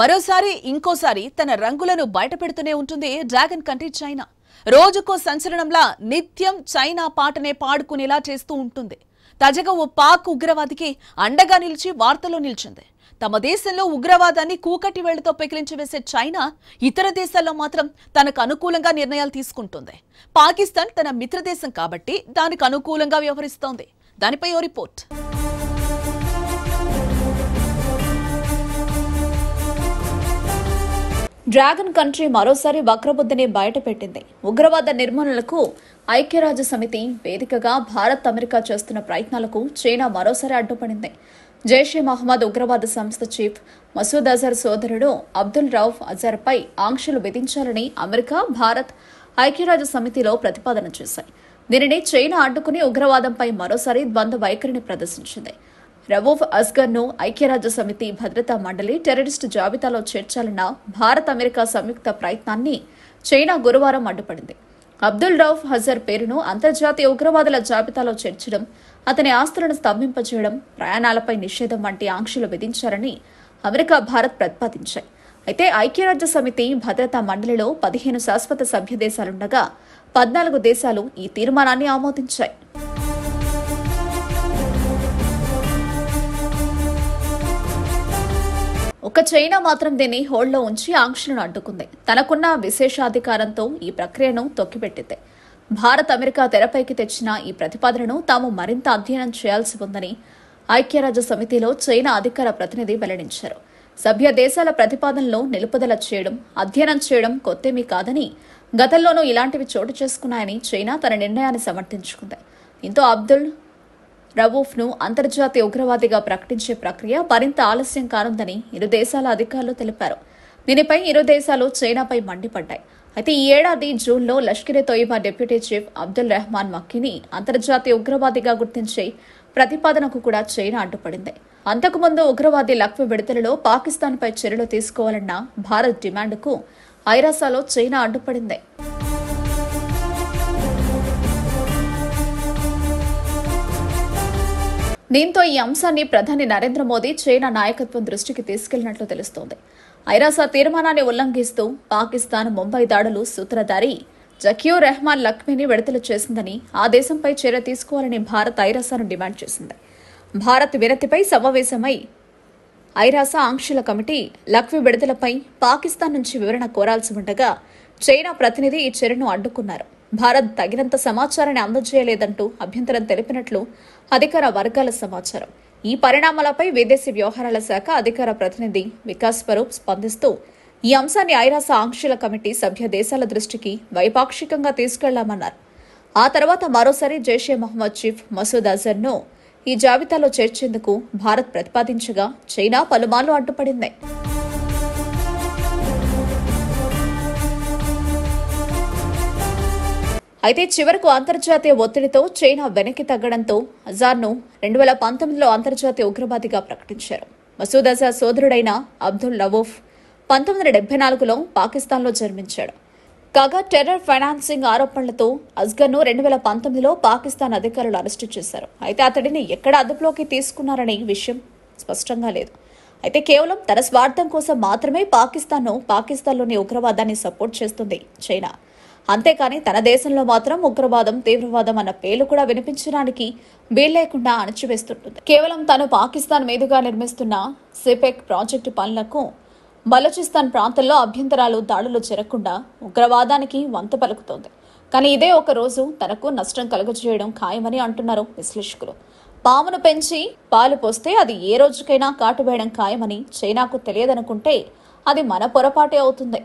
మరోసారి ఇంకోసారి తన రంగులను బయటపెడుతూనే ఉంటుంది డ్రాగన్ కంట్రీ చైనా రోజుకో సంచలనంలా నిత్యం చైనా పాటనే పాడుకునేలా చేస్తూ ఉంటుంది తాజాగా ఓ పాక్ ఉగ్రవాదికి అండగా నిలిచి వార్తల్లో నిలిచింది తమ దేశంలో ఉగ్రవాదాన్ని కూకటి వేళ్లతో పెకిలించి వేసే చైనా ఇతర దేశాల్లో మాత్రం తనకు అనుకూలంగా నిర్ణయాలు తీసుకుంటుంది పాకిస్తాన్ తన మిత్రదేశం కాబట్టి దానికి అనుకూలంగా వ్యవహరిస్తోంది దానిపై ఓ రిపోర్ట్ డ్రాగన్ కంట్రీ మరోసారి వక్రబుద్ధిని బయటపెట్టింది ఉగ్రవాద నిర్మూలనకు ఐక్యరాజ్య సమితి వేదికగా భారత్ అమెరికా చేస్తున్న ప్రయత్నాలకు చైనా మరోసారి అడ్డుపడింది జైషే మహమ్మద్ ఉగ్రవాద సంస్థ చీఫ్ మసూద్ అజర్ సోదరుడు అబ్దుల్ రౌఫ్ అజర్పై ఆంక్షలు విధించాలని అమెరికా భారత్ ఐక్యరాజ్య సమితిలో ప్రతిపాదన చేశాయి దీనిని చైనా అడ్డుకుని ఉగ్రవాదంపై మరోసారి ద్వంద్వ వైఖరిని ప్రదర్శించింది రవూఫ్ అస్గర్ను ఐక్యరాజ్య సమితి భద్రతా మండలి టెర్రరిస్టు జాబితాలో చేర్చాలన్న భారత్ అమెరికా సంయుక్త ప్రయత్నాన్ని చైనా గురువారం అడ్డుపడింది అబ్దుల్ రౌఫ్ హజర్ పేరును అంతర్జాతీయ ఉగ్రవాదుల జాబితాలో చేర్చడం అతని ఆస్తులను స్తంభింపచేయడం ప్రయాణాలపై నిషేధం వంటి ఆంక్షలు విధించారని అమెరికా భారత్ ప్రతిపాదించాయి అయితే ఐక్యరాజ్య సమితి భద్రతా మండలిలో పదిహేను శాశ్వత సభ్య దేశాలుండగా పద్నాలుగు దేశాలు ఈ తీర్మానాన్ని ఆమోదించాయి ఒక్క చైనా మాత్రం దీన్ని హోల్డ్లో ఉంచి ఆంక్షలను అడ్డుకుంది తనకున్న విశేషాధికారంతో ఈ ప్రక్రియను తొక్కిపెట్టింది భారత్ అమెరికా తెరపైకి తెచ్చిన ఈ ప్రతిపాదనను తాము మరింత అధ్యయనం చేయాల్సి ఉందని ఐక్యరాజ్య సమితిలో చైనా అధికార ప్రతినిధి వెల్లడించారు సభ్య దేశాల ప్రతిపాదనలో నిలుపుదల చేయడం అధ్యయనం చేయడం కొత్తేమీ కాదని గతంలోనూ ఇలాంటివి చోటు చేసుకున్నాయని చైనా తన నిర్ణయాన్ని సమర్థించుకుంది దీంతో అబ్దుల్ రవూఫ్ను అంతర్జాతీయ ఉగ్రవాదిగా ప్రకటించే ప్రక్రియ మరింత ఆలస్యం కానుందని ఇరు దేశాల అధికారులు తెలిపారు దీనిపై ఇరు దేశాలు చైనాపై మండిపడ్డాయి అయితే ఈ ఏడాది జూన్లో లష్కరే తోయిబా డిప్యూటీ చీఫ్ అబ్దుల్ రెహమాన్ మక్కీని అంతర్జాతీయ ఉగ్రవాదిగా గుర్తించే ప్రతిపాదనకు కూడా చైనా అడ్డుపడింది అంతకుముందు ఉగ్రవాది లక్వ విడుదలలో పాకిస్తాన్పై చర్యలు తీసుకోవాలన్న భారత్ డిమాండ్కు ఐరాసాలో చైనా అడ్డుపడింది దీంతో ఈ అంశాన్ని ప్రధాని నరేంద్ర మోదీ చైనా నాయకత్వం దృష్టికి తీసుకెళ్లినట్లు తెలుస్తోంది ఐరాస తీర్మానాన్ని ఉల్లంఘిస్తూ పాకిస్తాన్ ముంబై దాడులు సూత్రధారి జకియో రెహమాన్ లక్మీని విడుదల చేసిందని ఆ దేశంపై చర్య తీసుకోవాలని భారత్ ఐరాసాను డిమాండ్ చేసింది భారత్ వినతిపై సమావేశమై ఐరాస ఆంక్షల కమిటీ లక్వి విడుదలపై పాకిస్తాన్ నుంచి వివరణ కోరాల్సి ఉండగా చైనా ప్రతినిధి ఈ చర్యను అడ్డుకున్నారు భారత్ తగినంత సమాచారాన్ని అందజేయలేదంటూ అభ్యంతరం తెలిపినట్లు అధికార వర్గాల సమాచారం ఈ పరిణామాలపై విదేశీ వ్యవహారాల శాఖ అధికార ప్రతినిధి వికాస్ స్వరూప్ స్పందిస్తూ ఈ అంశాన్ని ఐరాస ఆంక్షల కమిటీ సభ్య దేశాల దృష్టికి వైపాక్షికంగా తీసుకెళ్లామన్నారు ఆ తర్వాత మరోసారి జైషే మహమ్మద్ చీఫ్ మసూద్ అజర్ను ఈ జాబితాలో చేర్చేందుకు భారత్ ప్రతిపాదించగా చైనా పలుమార్లు అడ్డుపడింది అయితే చివరకు అంతర్జాతీయ ఒత్తిడితో చైనా వెనక్కి తగ్గడంతో అజార్ను రెండు వేల పంతొమ్మిదిలో అంతర్జాతీయ ఉగ్రవాదిగా ప్రకటించారు మసూద్ అజా సోదరుడైన అబ్దుల్ నవోఫ్ పంతొమ్మిది వందల డెబ్బై నాలుగులో పాకిస్తాన్లో జన్మించాడు కాగా టెర్రర్ ఫైనాన్సింగ్ ఆరోపణలతో అజ్గర్ను రెండు వేల పంతొమ్మిదిలో పాకిస్తాన్ అధికారులు అరెస్టు చేశారు అయితే అతడిని ఎక్కడ అదుపులోకి తీసుకున్నారనే విషయం స్పష్టంగా లేదు అయితే కేవలం తన స్వార్థం కోసం మాత్రమే పాకిస్తాన్ను పాకిస్తాన్లోని ఉగ్రవాదాన్ని సపోర్ట్ చేస్తుంది చైనా అంతేకాని తన దేశంలో మాత్రం ఉగ్రవాదం తీవ్రవాదం అన్న పేర్లు కూడా వినిపించడానికి వీల్లేకుండా అణచివేస్తుంటుంది కేవలం తను పాకిస్తాన్ మీదుగా నిర్మిస్తున్న సిపెక్ ప్రాజెక్టు పనులకు బలోచిస్తాన్ ప్రాంతంలో అభ్యంతరాలు దాడులు జరగకుండా ఉగ్రవాదానికి వంత పలుకుతోంది కానీ ఇదే ఒక రోజు తనకు నష్టం కలుగజేయడం ఖాయమని అంటున్నారు విశ్లేషకులు పామును పెంచి పాలు పోస్తే అది ఏ రోజుకైనా కాటు వేయడం ఖాయమని చైనాకు తెలియదనుకుంటే అది మన పొరపాటే అవుతుంది